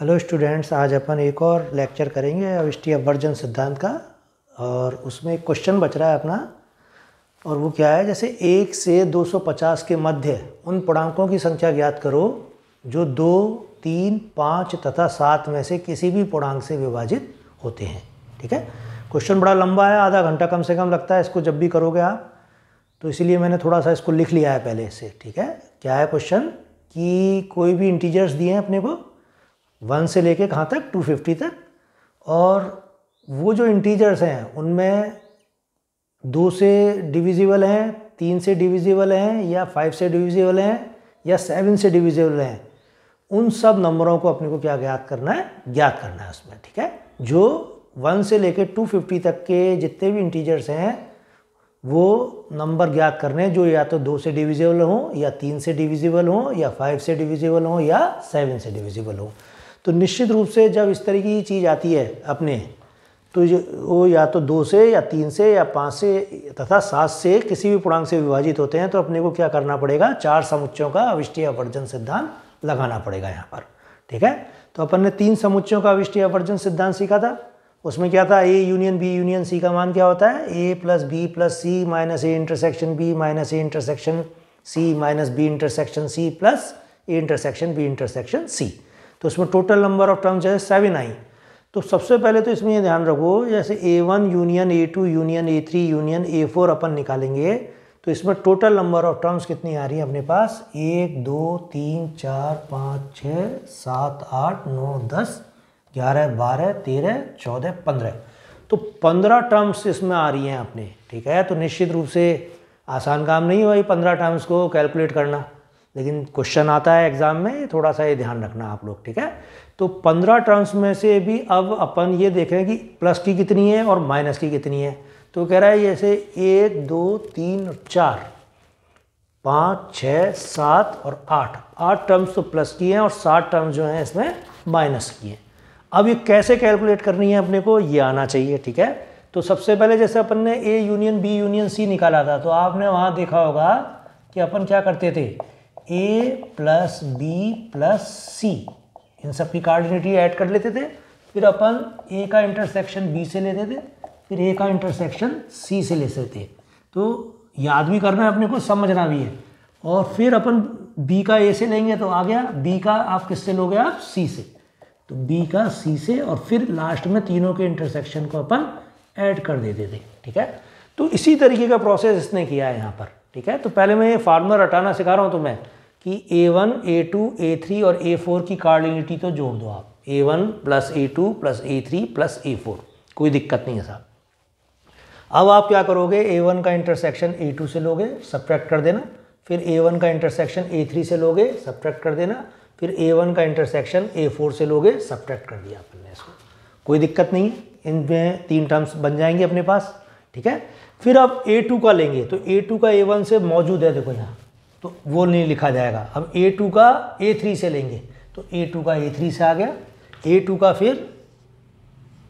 hello students आज अपन एक और लेक्चर करेंगे अविष्टि अवर्जन सिद्धांत का और उसमें एक क्वेश्चन बच रहा है अपना और वो क्या है जैसे एक से 250 के मध्य उन पूर्णांकों की संख्या ज्ञात करो जो दो तीन पाँच तथा सात में से किसी भी पूर्णांक से विभाजित होते हैं ठीक है क्वेश्चन बड़ा लंबा है आधा घंटा कम से कम लगता है इसको जब भी करोगे आप तो इसीलिए मैंने थोड़ा सा इसको लिख लिया है पहले से ठीक है क्या है क्वेश्चन कि कोई भी इंटीजर्स दिए हैं अपने को वन से लेके कहाँ तक टू फिफ्टी तक और वो जो इंटीजर्स हैं उनमें दो से डिविजिबल हैं तीन से डिविजिबल हैं या फाइव से डिविजिबल हैं या सेवन से डिविजिबल हैं उन सब नंबरों को अपने को क्या ज्ञात करना है ज्ञात करना है उसमें ठीक है जो वन से लेके टू फिफ्टी तक के जितने भी इंटीजर्स हैं वो नंबर ज्ञात करने हैं जो या तो दो से डिविजिबल हों या तीन से डिविजिबल हों या फाइव से डिविजिबल हों या सेवन से डिविजिबल हों तो निश्चित रूप से जब इस तरह की चीज़ आती है अपने तो वो या तो दो से या तीन से या पाँच से तथा सात से किसी भी पूर्णांग से विभाजित होते हैं तो अपने को क्या करना पड़ेगा चार समुच्चयों का अविष्टि अवर्जन सिद्धांत लगाना पड़ेगा यहाँ पर ठीक है तो अपन ने तीन समुच्चयों का अविष्टि अवर्जन सिद्धांत सीखा था उसमें क्या था A union B union C का मान क्या होता है A plus B plus C minus A intersection B minus A intersection C minus B intersection C plus A intersection B intersection C तो इसमें टोटल नंबर ऑफ टर्म्स है seven आई तो सबसे पहले तो इसमें ये ध्यान रखो जैसे A one union A two union A three union A four अपन निकालेंगे तो इसमें टोटल नंबर ऑफ टर्म्स कितनी आ रही है अपने पास एक दो तीन चार पाँच छः सात आठ नौ दस ग्यारह बारह तेरह चौदह पंद्रह तो पंद्रह टर्म्स इसमें आ रही हैं अपने ठीक है तो निश्चित रूप से आसान काम नहीं हुआ ये पंद्रह टर्म्स को कैलकुलेट करना लेकिन क्वेश्चन आता है एग्ज़ाम में थोड़ा सा ये ध्यान रखना आप लोग ठीक है तो पंद्रह टर्म्स में से भी अब अपन ये देखें कि प्लस की कितनी है और माइनस की कितनी है तो कह रहा है जैसे एक दो तीन और चार पाँच छ सात और आठ आठ टर्म्स तो प्लस की हैं और सात टर्म्स जो हैं इसमें माइनस की हैं अब ये कैसे कैलकुलेट करनी है अपने को ये आना चाहिए ठीक है तो सबसे पहले जैसे अपन ने A union B union C निकाला था तो आपने वहाँ देखा होगा कि अपन क्या करते थे A plus B plus C इन सब की कार्डिनेटी ऐड कर लेते थे फिर अपन ए का इंटरसेक्शन बी से लेते थे फिर ए का इंटरसेक्शन सी से लेते थे तो याद भी करना है अपने को समझना भी है और फिर अपन बी का ए से लेंगे तो आ गया बी का आप किससे लोगे आप सी से तो बी का सी से और फिर लास्ट में तीनों के इंटरसेक्शन को अपन ऐड कर देते थे ठीक है तो इसी तरीके का प्रोसेस इसने किया है यहाँ पर ठीक है तो पहले मैं ये फार्मूला हटाना सिखा रहा हूँ तुम्हें कि A one A two A three और ए फोर की कार्डिनिटी तो जोड़ दो आप A one plus A two plus A three plus A four कोई दिक्कत नहीं है साहब अब आप क्या करोगे ए वन का इंटरसेक्शन ए टू से लोगे सब्ट्रैक्ट कर देना फिर ए वन का इंटरसेक्शन ए थ्री से लोगे सब्ट्रैक्ट कर देना फिर ए वन का इंटरसेक्शन ए फोर से लोगे सब्ट्रैक्ट कर दिया आपने इसको कोई दिक्कत नहीं है इनमें तीन टर्म्स बन जाएंगे अपने पास ठीक है फिर आप ए टू का लेंगे तो ए टू का ए वन से मौजूद है देखो यहाँ तो वो नहीं लिखा जाएगा हम ए टू का ए थ्री से लेंगे तो ए टू का ए थ्री से आ गया ए टू का फिर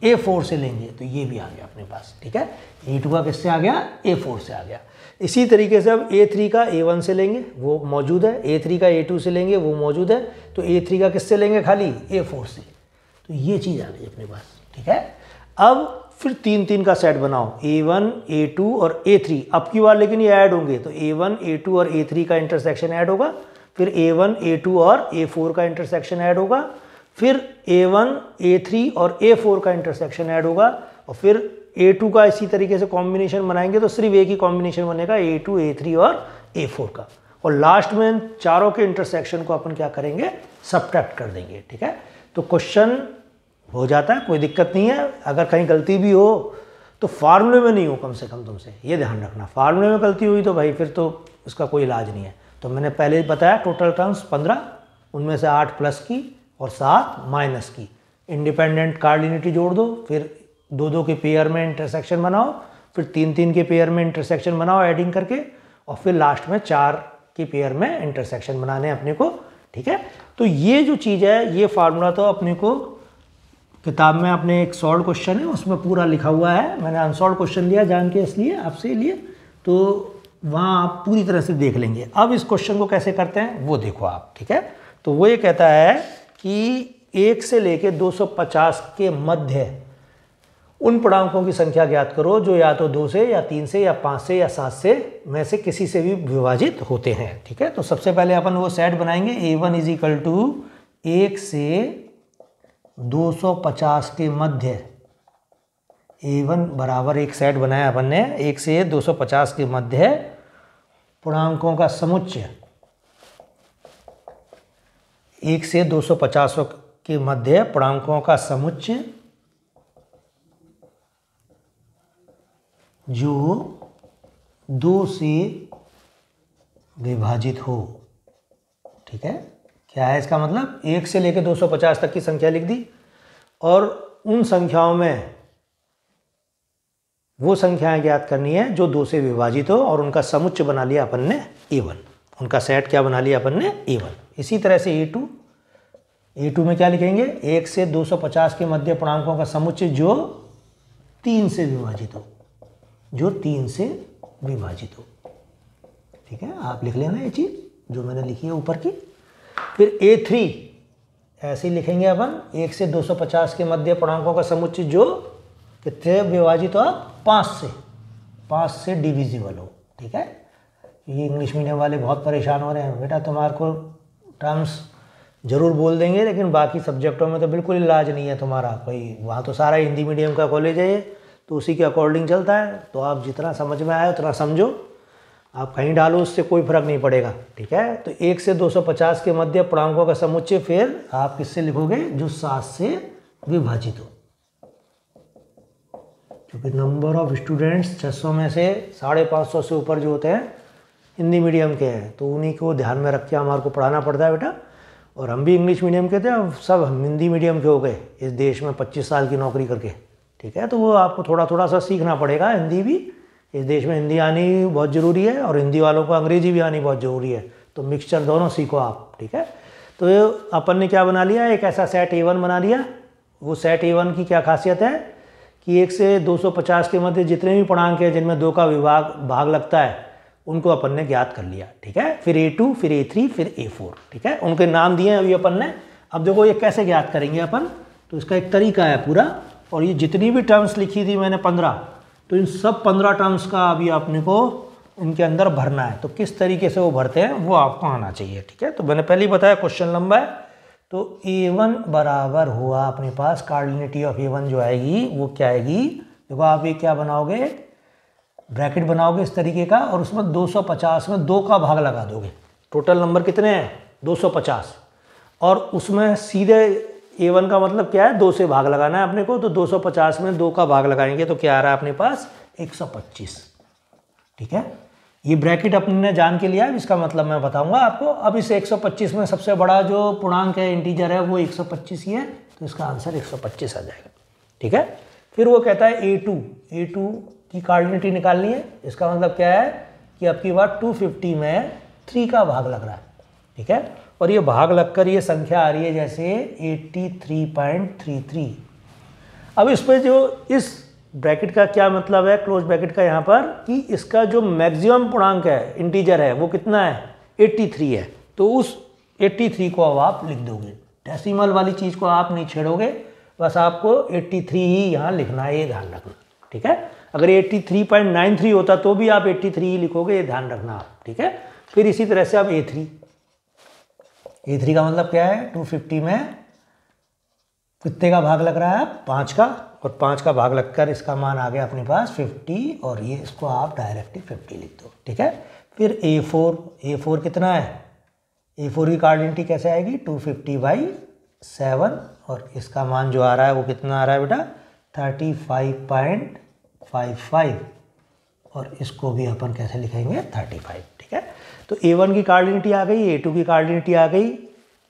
ए फोर से लेंगे तो ये भी आ गया अपने पास ठीक है ए टू का किससे आ गया ए फोर से आ गया इसी तरीके से अब ए थ्री का ए वन से लेंगे वो मौजूद है ए थ्री का ए टू से लेंगे वो मौजूद है तो ए थ्री का किससे लेंगे खाली ए फोर से तो ये चीज़ आ गई अपने पास ठीक है अब फिर तीन तीन का सेट बनाओ ए वन ए टू और ए थ्री अब की बार लेकिन ये ऐड होंगे तो ए वन ए टू और ए थ्री का इंटरसेक्शन ऐड होगा फिर ए वन ए टू और ए फोर का इंटरसेक्शन ऐड होगा फिर ए वन ए थ्री और ए फोर का इंटरसेक्शन ऐड होगा और फिर ए टू का इसी तरीके से कॉम्बिनेशन बनाएंगे तो सिर्फ एक ही कॉम्बिनेशन बनेगा ए टू ए थ्री और ए फोर का और लास्ट में चारों के इंटरसेक्शन को अपन क्या करेंगे सब्ट्रैक्ट कर देंगे ठीक है तो क्वेश्चन हो जाता है कोई दिक्कत नहीं है अगर कहीं गलती भी हो तो फार्मूले में नहीं हो कम से कम तुमसे ये ध्यान रखना फार्मूले में गलती हुई तो भाई फिर तो उसका कोई इलाज नहीं है तो मैंने पहले बताया टोटल टर्म्स पंद्रह उनमें से आठ प्लस की और सात माइनस की इंडिपेंडेंट कार्डिनिटी जोड़ दो फिर दो दो के पेयर में इंटरसेक्शन बनाओ फिर तीन तीन के पेयर में इंटरसेक्शन बनाओ एडिंग करके और फिर लास्ट में चार के पेयर में इंटरसेक्शन बनाने अपने को ठीक है तो ये जो चीज़ है ये फार्मूला तो अपने को किताब में आपने एक सॉल्व क्वेश्चन है उसमें पूरा लिखा हुआ है मैंने अनसॉल्व क्वेश्चन लिया जान के इसलिए आपसे लिए तो वहाँ आप पूरी तरह से देख लेंगे अब इस क्वेश्चन को कैसे करते हैं वो देखो आप ठीक है तो वो ये कहता है कि एक से लेके 250 के मध्य उन पूर्णांकों की संख्या ज्ञात करो जो या तो दो से या तीन से या पाँच से या सात से में से किसी से भी विभाजित होते हैं ठीक है तो सबसे पहले अपन वो सेट बनाएंगे A one is equal to एक से 250 के मध्य ए वन बराबर एक सेट बनाया अपन ने एक से 250 के मध्य पूर्णांकों का समुच्चय एक से 250 के मध्य पूर्णांकों का समुच्चय जो दो से विभाजित हो ठीक है क्या है इसका मतलब एक से लेकर 250 तक की संख्या लिख दी और उन संख्याओं में वो संख्याएं ज्ञात करनी है जो दो से विभाजित हो और उनका समुच्च बना लिया अपन ने ए वन उनका सेट क्या बना लिया अपन ने ए वन इसी तरह से ए टू ए टू में क्या लिखेंगे एक से 250 के मध्य पूर्णांकों का समुच्च जो तीन से विभाजित हो जो तीन से विभाजित हो ठीक है आप लिख लेना ये चीज़ जो मैंने लिखी है ऊपर की फिर ए थ्री ऐसे लिखेंगे अपन एक से 250 के मध्य पूर्णांकों का समुच्चय जो कितने विभाजित हो आप पाँच से पाँच से डिविजिबल हो ठीक है ये इंग्लिश मीडियम वाले बहुत परेशान हो रहे हैं बेटा तुम्हारे को टर्म्स ज़रूर बोल देंगे लेकिन बाकी सब्जेक्टों में तो बिल्कुल इलाज नहीं है तुम्हारा कोई वहाँ तो सारा हिंदी मीडियम का कॉलेज है तो उसी के अकॉर्डिंग चलता है तो आप जितना समझ में आए उतना समझो आप कहीं डालो उससे कोई फर्क नहीं पड़ेगा ठीक है तो एक से 250 के मध्य पूर्णांकों का समुच्चय फिर आप किससे लिखोगे जो सात से विभाजित हो क्योंकि नंबर ऑफ स्टूडेंट्स 600 में से साढ़े पाँच सौ से ऊपर जो होते हैं हिंदी मीडियम के हैं तो उन्हीं को ध्यान में रख के हमारे को पढ़ाना पड़ता है बेटा और हम भी इंग्लिश मीडियम के थे अब सब हम हिंदी मीडियम के हो गए इस देश में पच्चीस साल की नौकरी करके ठीक है तो वो आपको थोड़ा थोड़ा सा सीखना पड़ेगा हिंदी भी इस देश में हिंदी आनी बहुत ज़रूरी है और हिंदी वालों को अंग्रेजी भी आनी बहुत ज़रूरी है तो मिक्सचर दोनों सीखो आप ठीक है तो अपन ने क्या बना लिया एक ऐसा सेट ए वन बना लिया वो सेट ए वन की क्या खासियत है कि एक से 250 के मध्य जितने भी पूर्णांक हैं जिनमें दो का विभाग भाग लगता है उनको अपन ने ज्ञात कर लिया ठीक है फिर ए टू फिर ए थ्री फिर ए फोर ठीक है उनके नाम दिए हैं अभी अपन ने अब देखो ये कैसे ज्ञात करेंगे अपन तो इसका एक तरीका है पूरा और ये जितनी भी टर्म्स लिखी थी मैंने पंद्रह तो इन सब पंद्रह टर्म्स का अभी आपने को इनके अंदर भरना है तो किस तरीके से वो भरते हैं वो आपको आना चाहिए ठीक है तो मैंने पहले ही बताया क्वेश्चन लंबा है तो ए वन बराबर हुआ अपने पास कार्डिनिटी ऑफ ए वन जो आएगी वो क्या आएगी देखो आप ये क्या बनाओगे ब्रैकेट बनाओगे इस तरीके का और उसमें 250 में दो का भाग लगा दोगे टोटल नंबर कितने हैं 250 और उसमें सीधे ए वन का मतलब क्या है दो से भाग लगाना है अपने को तो 250 में दो का भाग लगाएंगे तो क्या आ रहा है अपने पास 125 ठीक है ये ब्रैकेट अपने ने जान के लिया है इसका मतलब मैं बताऊंगा आपको अब इस 125 में सबसे बड़ा जो पूर्णांक है इंटीजर है वो 125 ही है तो इसका आंसर 125 आ जाएगा ठीक है फिर वो कहता है ए टू ए टू की कार्डिनिटी निकालनी है इसका मतलब क्या है कि आपकी बात फिफ्टी में थ्री का भाग लग रहा है ठीक है और ये भाग लगकर ये संख्या आ रही है जैसे 83.33 अब इस पर जो इस ब्रैकेट का क्या मतलब है क्लोज ब्रैकेट का यहाँ पर कि इसका जो मैक्सिमम पूर्णांक है इंटीजर है वो कितना है 83 है तो उस 83 को अब आप लिख दोगे डेसिमल वाली चीज़ को आप नहीं छेड़ोगे बस आपको 83 ही यहाँ लिखना है ये ध्यान रखना ठीक है अगर 83.93 होता तो भी आप 83 ही लिखोगे ये ध्यान रखना आप ठीक है फिर इसी तरह से आप ए थ्री ए थ्री का मतलब क्या है टू फिफ्टी में कितने का भाग लग रहा है पाँच का और पाँच का भाग लगकर इसका मान आ गया अपने पास फिफ्टी और ये इसको आप डायरेक्टली फिफ्टी लिख दो ठीक है फिर ए फोर ए फोर कितना है ए फोर की कार्डेंटी कैसे आएगी टू फिफ्टी बाई सेवन और इसका मान जो आ रहा है वो कितना आ रहा है बेटा thirty five point five five और इसको भी अपन कैसे लिखेंगे थर्टी फाइव तो ए वन की कार्डिनिटी आ गई ए टू की कार्डिनिटी आ गई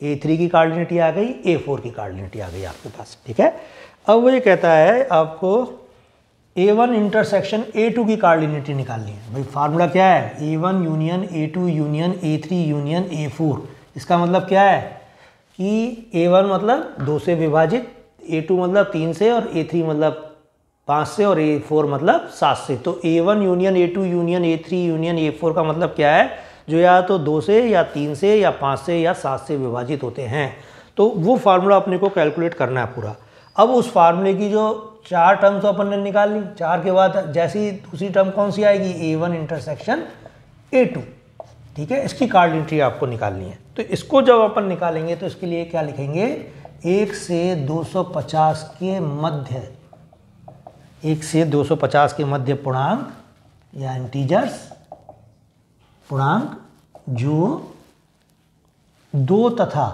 ए थ्री की कार्डिनिटी आ गई ए फोर की कार्डिनिटी आ गई आपके पास ठीक है अब वो ये कहता है आपको A one intersection A two की कार्डिनिटी निकालनी है भाई फार्मूला क्या है A one union A two union A three union A four इसका मतलब क्या है कि ए वन मतलब दो से विभाजित ए टू मतलब तीन से और ए थ्री मतलब पाँच से और ए फोर मतलब सात से तो A one union A two union A three union A four का मतलब क्या है जो या तो दो से या तीन से या पाँच से या सात से विभाजित होते हैं तो वो फार्मूला अपने को कैलकुलेट करना है पूरा अब उस फार्मूले की जो चार टर्म्स तो अपन ने निकाल ली चार के बाद जैसी दूसरी टर्म कौन सी आएगी A one intersection A two ठीक है इसकी कार्ड एंट्री आपको निकालनी है तो इसको जब अपन निकालेंगे तो इसके लिए क्या लिखेंगे एक से 250 के मध्य एक से 250 के मध्य पूर्णांक या इंटीजर्स पूर्णांक जो दो तथा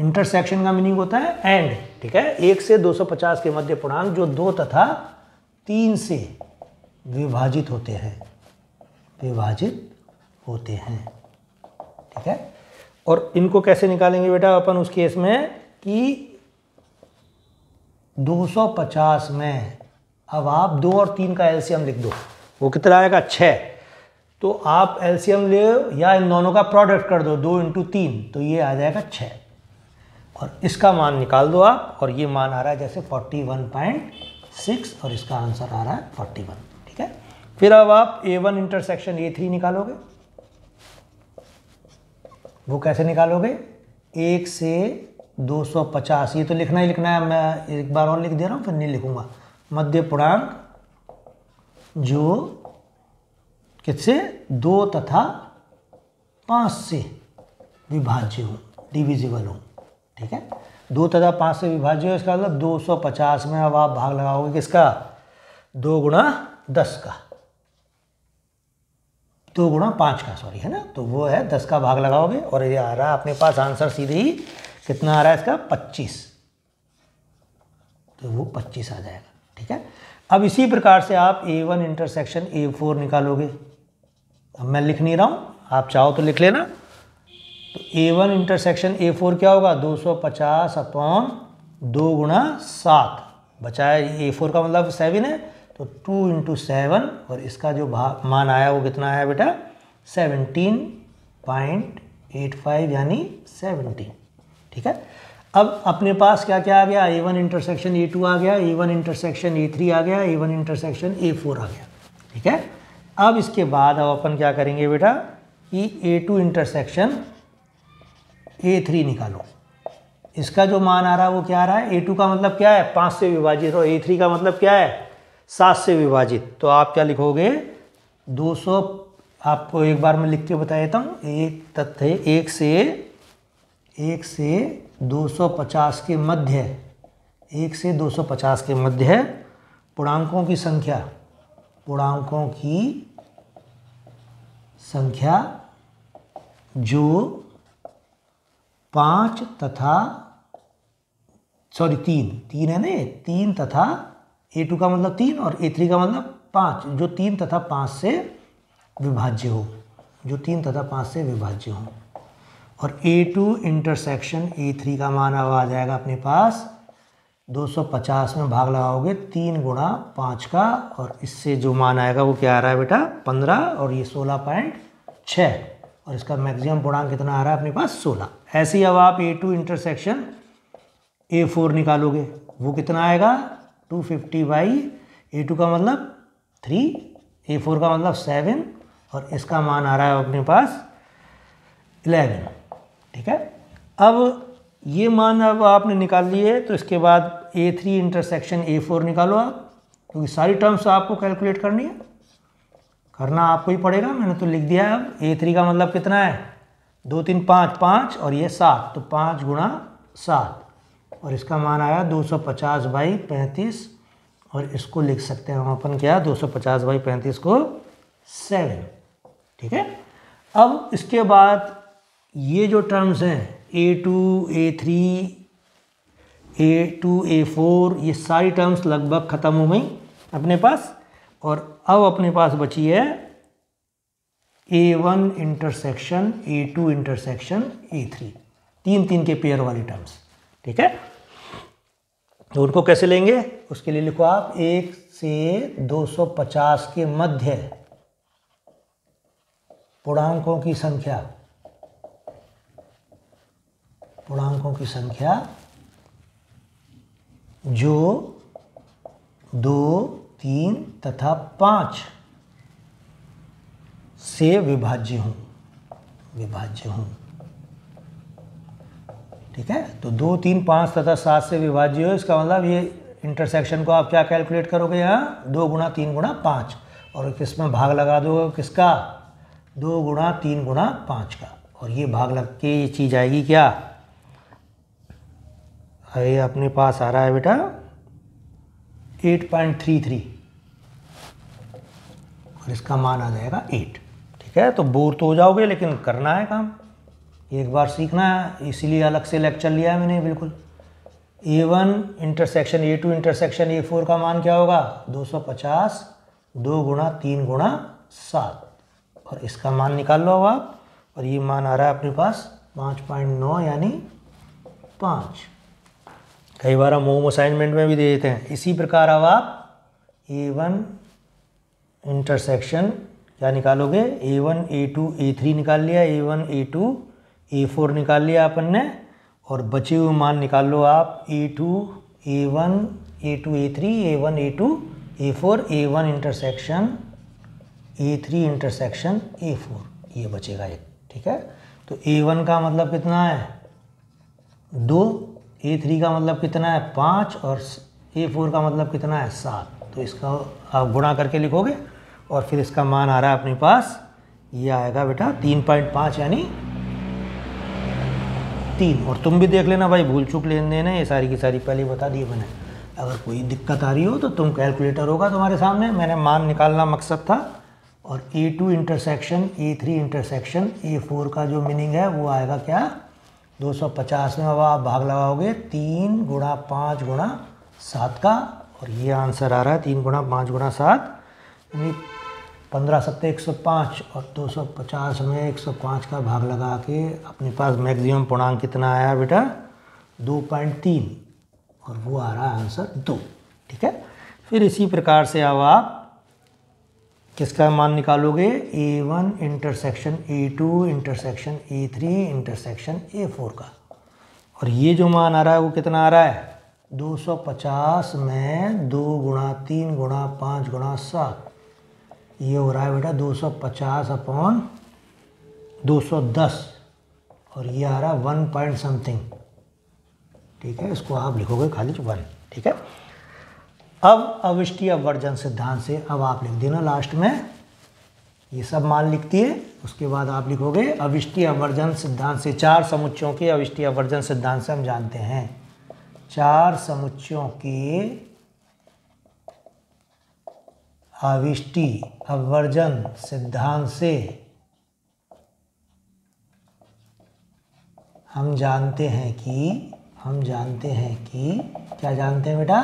इंटरसेक्शन का मीनिंग होता है एंड ठीक है एक से 250 के मध्य पूर्णांक जो दो तथा तीन से विभाजित होते हैं विभाजित होते हैं ठीक है और इनको कैसे निकालेंगे बेटा अपन उस केस में कि 250 में अब आप दो और तीन का एलसीएम लिख दो वो कितना आएगा छः तो आप एल्शियम ले या इन दोनों का प्रोडक्ट कर दो दो इंटू तीन तो ये आ जाएगा छः और इसका मान निकाल दो आप और ये मान आ रहा है जैसे फोर्टी वन पॉइंट सिक्स और इसका आंसर आ रहा है फोर्टी वन ठीक है फिर अब आप A one intersection A three निकालोगे वो कैसे निकालोगे एक से दो सौ पचास ये तो लिखना ही लिखना है मैं एक बार और लिख दे रहा हूँ फिर नहीं लिखूँगा मध्य पूर्णांक जो किससे दो तथा पाँच से विभाज्य हूँ डिविजिबल हूँ ठीक है दो तथा पाँच से विभाज्य हो इसका मतलब 250 में अब आप भाग लगाओगे किसका दो गुणा दस का दो गुणा पाँच का सॉरी है ना तो वो है दस का भाग लगाओगे और ये आ रहा है अपने पास आंसर सीधे ही कितना आ रहा है इसका पच्चीस तो वो पच्चीस आ जाएगा ठीक है अब इसी प्रकार से आप A one intersection A four निकालोगे अब मैं लिख नहीं रहा हूँ आप चाहो तो लिख लेना तो A one intersection A four क्या होगा दो सौ पचास अपॉन दो गुणा सात बचाया ए फोर का मतलब सेवन है तो टू इंटू सेवन और इसका जो मान आया वो कितना आया बेटा सेवनटीन पॉइंट एट फाइव यानी सेवनटीन ठीक है अब अपने पास क्या क्या आ गया A one intersection A two आ गया A one intersection A three आ गया A one intersection A four आ गया ठीक है अब इसके बाद अब अपन क्या करेंगे बेटा कि A two intersection A three निकालो इसका जो मान आ रहा है वो क्या आ रहा है ए टू का मतलब क्या है पाँच से विभाजित और ए थ्री का मतलब क्या है सात से विभाजित तो आप क्या लिखोगे दो सौ आपको एक बार मैं लिख के बता देता हूँ एक तथ्य एक से एक से दो सौ पचास के मध्य एक से दो सौ पचास के मध्य पूर्णांकों की संख्या पूर्णांकों की संख्या जो पाँच तथा सॉरी तीन तीन है ना ये तीन तथा ए टू का मतलब तीन और ए थ्री का मतलब पाँच जो तीन तथा पाँच से विभाज्य हो जो तीन तथा पाँच से विभाज्य हो और A two intersection A three का मान अब आ जाएगा अपने पास 250 में भाग लगाओगे तीन गुणा पाँच का और इससे जो मान आएगा वो क्या आ रहा है बेटा 15 और ये 16.6 पॉइंट छः और इसका मैक्सिमम पूर्णांक कितना आ रहा है अपने पास 16 ऐसे ही अब आप A two intersection A four निकालोगे वो कितना आएगा 250 फिफ्टी बाई ए टू का मतलब थ्री ए फोर का मतलब सेवन और इसका मान आ रहा है अपने पास इलेवन ठीक है अब ये मान अब आपने निकाल लिए तो इसके बाद A three intersection A four निकालो आप क्योंकि सारी टर्म्स तो आपको कैलकुलेट करनी है करना आपको ही पड़ेगा मैंने तो लिख दिया है अब ए थ्री का मतलब कितना है दो तीन पाँच पाँच और ये सात तो पाँच गुणा सात और इसका मान आया दो सौ पचास बाई पैंतीस और इसको लिख सकते हैं हम अपन क्या दो सौ पचास बाई पैंतीस को सेवन ठीक है अब इसके बाद ये जो टर्म्स हैं A two A three A two A four ये सारी टर्म्स लगभग ख़त्म हो गई अपने पास और अब अपने पास बची है A one intersection A two intersection A three तीन तीन के पेयर वाली टर्म्स ठीक है तो उनको कैसे लेंगे उसके लिए लिखो आप एक से 250 के मध्य पूर्णांकों की संख्या पूर्णांकों की संख्या जो दो तीन तथा पाँच से विभाज्य हूँ विभाज्य हूँ ठीक है तो दो तीन पाँच तथा सात से विभाज्य हो इसका मतलब ये इंटरसेक्शन को आप क्या कैलकुलेट करोगे यहाँ दो गुणा तीन गुणा पाँच और किसमें भाग लगा दोगे किसका दो गुणा तीन गुणा पाँच का और ये भाग लग के ये चीज़ आएगी क्या ये अपने पास आ रहा है बेटा 8.33 और इसका मान आ जाएगा 8 ठीक है तो बोर तो हो जाओगे लेकिन करना है काम एक बार सीखना है इसीलिए अलग से लेक्चर लिया है मैंने बिल्कुल A one intersection A two intersection A four का मान क्या होगा 250 दो गुणा तीन गुणा सात और इसका मान निकाल लो आप और ये मान आ रहा है अपने पास 5.9 यानी पाँच कई बार हम होम असाइनमेंट में भी दे देते हैं इसी प्रकार अब आप ए वन इंटरसेक्शन क्या निकालोगे A one A two A three निकाल लिया A one A two A four निकाल लिया अपन ने और बचे हुए मान निकाल लो आप A two A one A two A three A one A two A four A one intersection A three intersection A four ये बचेगा एक ठीक है तो ए वन का मतलब कितना है दो ए थ्री का मतलब कितना है पाँच और ए फोर का मतलब कितना है सात तो इसका आप गुणा करके लिखोगे और फिर इसका मान आ रहा है अपने पास ये आएगा बेटा तीन पॉइंट पाँच यानी तीन और तुम भी देख लेना भाई भूल चूक लेन देन है ये सारी की सारी पहले बता दी मैंने अगर कोई दिक्कत आ रही हो तो तुम कैलकुलेटर होगा तुम्हारे सामने मैंने मान निकालना मकसद था और A two intersection A three intersection A four का जो मीनिंग है वो आएगा क्या दो सौ पचास में अब आप भाग लगाओगे तीन गुणा पाँच गुणा सात का और ये आंसर आ रहा है तीन गुणा पाँच गुणा सात यानी पंद्रह सत्तर एक सौ पाँच और दो सौ पचास में एक सौ पाँच का भाग लगा के अपने पास मैक्सिमम पूर्णांक कितना आया बेटा दो पॉइंट तीन और वो आ रहा है आंसर दो ठीक है फिर इसी प्रकार से अब आप किसका मान निकालोगे A one intersection A two intersection A three intersection A four का और ये जो मान आ रहा है वो कितना आ रहा है 250 में दो गुणा तीन गुणा पाँच गुणा सात ये हो रहा है बेटा 250 अपॉन 210 और ये आ रहा है वन पॉइंट समथिंग ठीक है इसको आप लिखोगे खाली वन ठीक है अब अविष्टीय वर्जन सिद्धांत से अब आप लिख देना लास्ट में ये सब मान लिखती है उसके बाद आप लिखोगे अविष्टीय वर्जन सिद्धांत से चार समुच्चयों के अविष्टीय वर्जन सिद्धांत से हम जानते हैं चार समुच्चयों के अविष्टि अवर्जन सिद्धांत से हम जानते हैं कि हम जानते हैं कि क्या जानते हैं बेटा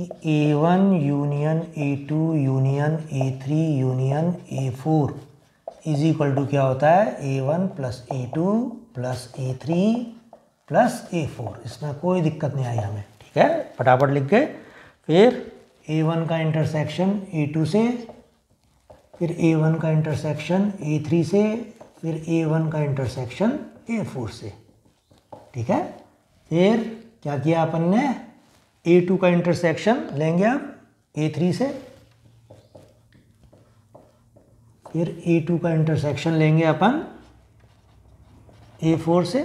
A one union A two union A three union A four is equal to क्या होता है A one plus A two plus A three plus A four इसमें कोई दिक्कत नहीं आई हमें ठीक है फटाफट लिख के फिर ए वन का इंटरसेक्शन ए टू से फिर ए वन का इंटरसेक्शन ए थ्री से फिर ए वन का इंटरसेक्शन ए फोर से ठीक है फिर क्या किया अपन ने ए टू का इंटरसेक्शन लेंगे आप ए थ्री से फिर ए टू का इंटरसेक्शन लेंगे अपन ए फोर से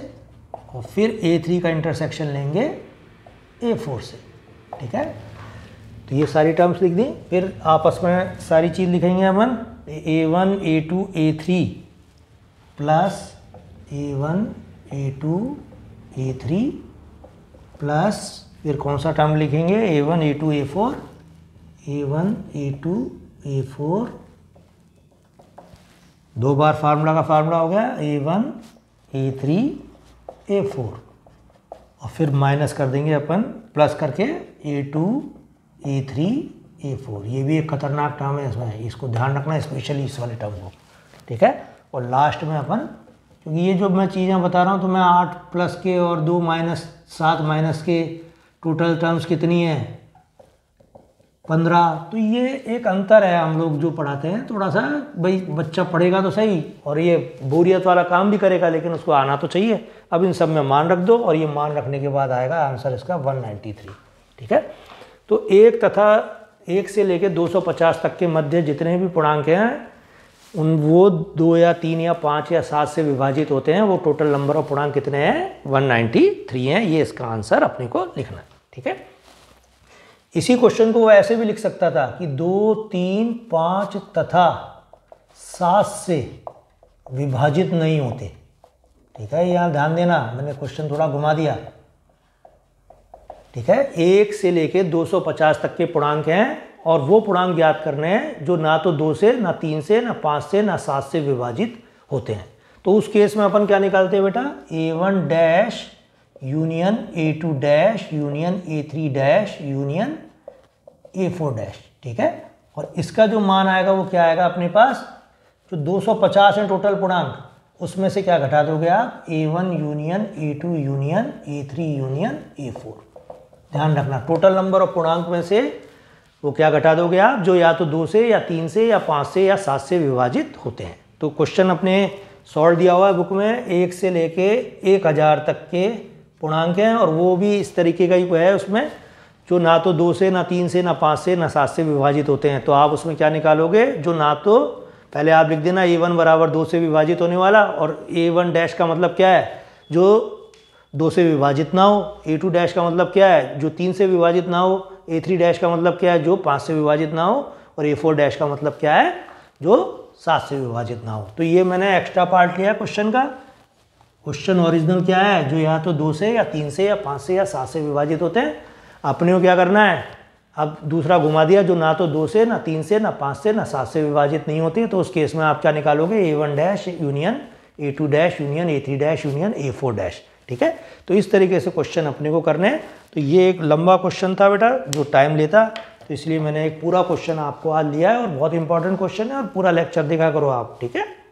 और फिर ए थ्री का इंटरसेक्शन लेंगे ए फोर से ठीक है तो ये सारी टर्म्स लिख दी फिर आपस में सारी चीज़ लिखेंगे अपन A one A two A three plus A one A two A three plus फिर कौन सा टर्म लिखेंगे A one A two A four A one A two A four दो बार फार्मूला का फार्मूला हो गया A one A three A four और फिर माइनस कर देंगे अपन प्लस करके A two A three A four ये भी एक खतरनाक टर्म है इसमें इसको ध्यान रखना स्पेशली इस वाले टर्म को ठीक है और लास्ट में अपन क्योंकि ये जो मैं चीज़ें बता रहा हूँ तो मैं आठ प्लस के और दो माइनस सात माइनस के टोटल टर्म्स कितनी है पंद्रह तो ये एक अंतर है हम लोग जो पढ़ाते हैं थोड़ा सा भाई बच्चा पढ़ेगा तो सही और ये बोरियत वाला काम भी करेगा लेकिन उसको आना तो चाहिए अब इन सब में मान रख दो और ये मान रखने के बाद आएगा आंसर इसका 193 ठीक है तो एक तथा एक से लेकर 250 तक के मध्य जितने भी पूर्णांक हैं उन वो दो या तीन या पाँच या सात से विभाजित होते हैं वो टोटल नंबर ऑफ पूर्णांक कितने हैं 193 हैं ये इसका आंसर अपने को लिखना है ठीक है इसी क्वेश्चन को वो ऐसे भी लिख सकता था कि दो तीन पांच तथा सात से विभाजित नहीं होते ठीक है यहां ध्यान देना मैंने क्वेश्चन थोड़ा घुमा दिया ठीक है एक से लेके 250 तक के पूर्णांक हैं और वो पूर्णांक ज्ञात करने हैं जो ना तो दो से ना तीन से ना पांच से ना सात से विभाजित होते हैं तो उस केस में अपन क्या निकालते हैं बेटा A one dash union A two dash union A three dash union A four dash ठीक है और इसका जो मान आएगा वो क्या आएगा अपने पास जो 250 है टोटल पूर्णांक उसमें से क्या घटा दोगे आप A one union A two union A three union A four ध्यान रखना टोटल नंबर ऑफ पूर्णांक में से वो क्या घटा दोगे आप जो या तो दो से या तीन से या पाँच से या सात से विभाजित होते हैं तो क्वेश्चन अपने सॉल्व दिया हुआ है बुक में एक से लेके एक हज़ार तक के पूर्णांक हैं और वो भी इस तरीके का ही है उसमें जो ना तो दो से ना तीन से ना पाँच से ना सात से विभाजित होते हैं तो आप उसमें क्या निकालोगे जो ना तो पहले आप लिख देना ए वन बराबर दो से विभाजित होने वाला और ए वन डैश का मतलब क्या है जो दो से विभाजित ना हो ए टू डैश का मतलब क्या है जो तीन से विभाजित ना हो ए थ्री डैश का मतलब क्या है जो पाँच से विभाजित ना हो और ए फोर डैश का मतलब क्या है जो सात से विभाजित ना हो तो ये मैंने एक्स्ट्रा पार्ट लिया क्वेश्चन का क्वेश्चन ओरिजिनल क्या है जो या तो दो से या तीन से या पाँच से या सात से विभाजित होते हैं अपने को क्या करना है अब दूसरा घुमा दिया जो ना तो दो से ना तीन से ना पाँच से ना सात से विभाजित नहीं होते तो उस केस में आप क्या निकालोगे A one dash union A two dash union A three dash union A four dash ठीक है तो इस तरीके से क्वेश्चन अपने को करने हैं तो ये एक लंबा क्वेश्चन था बेटा जो टाइम लेता तो इसलिए मैंने एक पूरा क्वेश्चन आपको आज लिया है और बहुत इंपॉर्टेंट क्वेश्चन है और पूरा लेक्चर देखा करो आप ठीक है